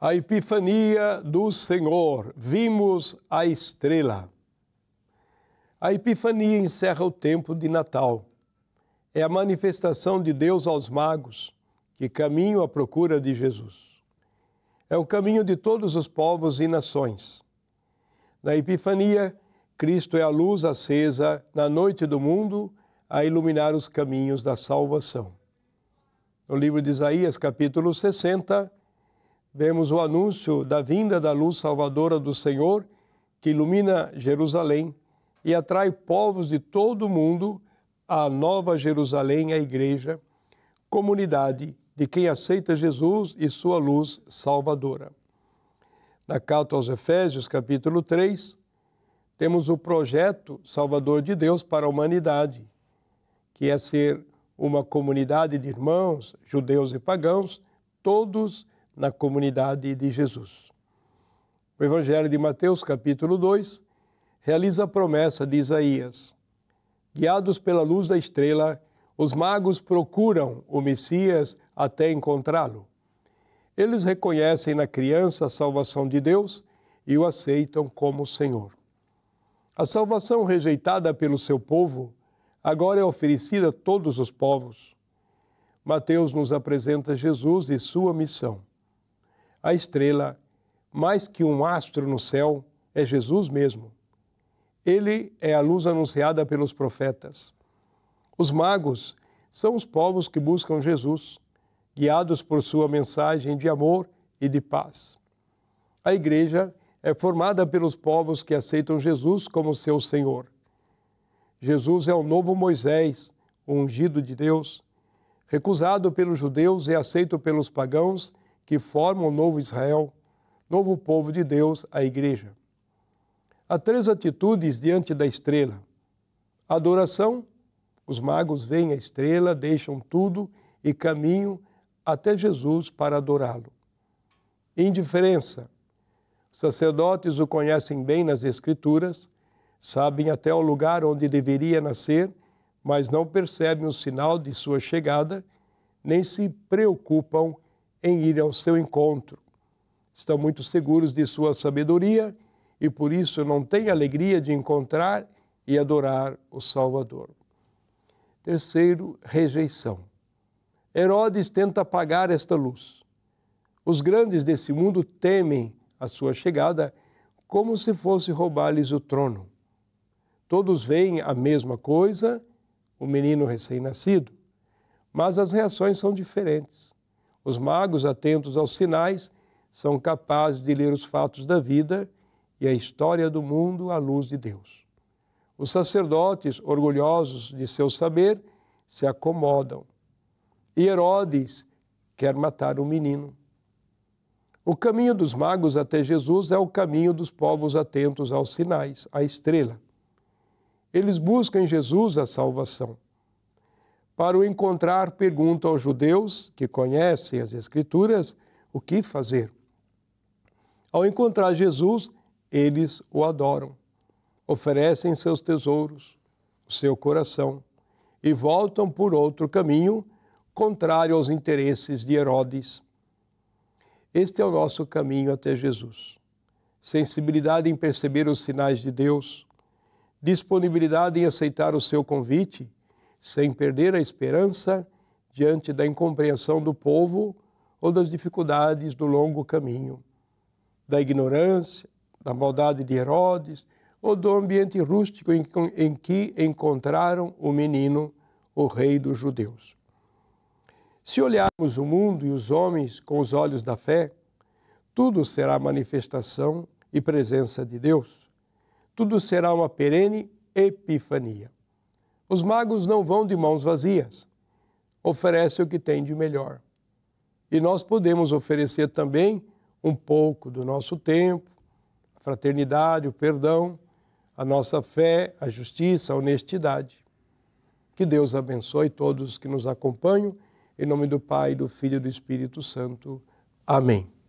a Epifania do Senhor, vimos a estrela. A Epifania encerra o tempo de Natal. É a manifestação de Deus aos magos que caminham à procura de Jesus. É o caminho de todos os povos e nações. Na Epifania, Cristo é a luz acesa na noite do mundo a iluminar os caminhos da salvação. No livro de Isaías, capítulo 60, vemos o anúncio da vinda da luz salvadora do Senhor, que ilumina Jerusalém e atrai povos de todo o mundo à Nova Jerusalém, a Igreja, comunidade de quem aceita Jesus e sua luz salvadora. Na carta aos Efésios, capítulo 3, temos o projeto salvador de Deus para a humanidade, que é ser uma comunidade de irmãos, judeus e pagãos, todos na comunidade de Jesus. O Evangelho de Mateus, capítulo 2, realiza a promessa de Isaías. Guiados pela luz da estrela, os magos procuram o Messias até encontrá-lo. Eles reconhecem na criança a salvação de Deus e o aceitam como Senhor. A salvação rejeitada pelo seu povo agora é oferecida a todos os povos. Mateus nos apresenta Jesus e sua missão a estrela, mais que um astro no céu, é Jesus mesmo. Ele é a luz anunciada pelos profetas. Os magos são os povos que buscam Jesus, guiados por sua mensagem de amor e de paz. A igreja é formada pelos povos que aceitam Jesus como seu Senhor. Jesus é o novo Moisés, o ungido de Deus, recusado pelos judeus e aceito pelos pagãos que formam o novo Israel, novo povo de Deus, a Igreja. Há três atitudes diante da estrela: adoração, os magos veem a estrela, deixam tudo e caminham até Jesus para adorá-lo. Indiferença. Os sacerdotes o conhecem bem nas Escrituras, sabem até o lugar onde deveria nascer, mas não percebem o sinal de sua chegada, nem se preocupam em ir ao seu encontro. Estão muito seguros de sua sabedoria e por isso não têm alegria de encontrar e adorar o Salvador. Terceiro, rejeição. Herodes tenta apagar esta luz. Os grandes desse mundo temem a sua chegada como se fosse roubar-lhes o trono. Todos veem a mesma coisa, o menino recém-nascido, mas as reações são diferentes. Os magos, atentos aos sinais, são capazes de ler os fatos da vida e a história do mundo à luz de Deus. Os sacerdotes, orgulhosos de seu saber, se acomodam. E Herodes quer matar o menino. O caminho dos magos até Jesus é o caminho dos povos atentos aos sinais, à estrela. Eles buscam em Jesus a salvação para o encontrar, pergunta aos judeus que conhecem as Escrituras o que fazer. Ao encontrar Jesus, eles o adoram, oferecem seus tesouros, o seu coração, e voltam por outro caminho, contrário aos interesses de Herodes. Este é o nosso caminho até Jesus. Sensibilidade em perceber os sinais de Deus, disponibilidade em aceitar o seu convite sem perder a esperança diante da incompreensão do povo ou das dificuldades do longo caminho, da ignorância, da maldade de Herodes ou do ambiente rústico em que encontraram o menino, o rei dos judeus. Se olharmos o mundo e os homens com os olhos da fé, tudo será manifestação e presença de Deus. Tudo será uma perene epifania. Os magos não vão de mãos vazias, oferecem o que tem de melhor. E nós podemos oferecer também um pouco do nosso tempo, a fraternidade, o perdão, a nossa fé, a justiça, a honestidade. Que Deus abençoe todos que nos acompanham. Em nome do Pai, do Filho e do Espírito Santo. Amém.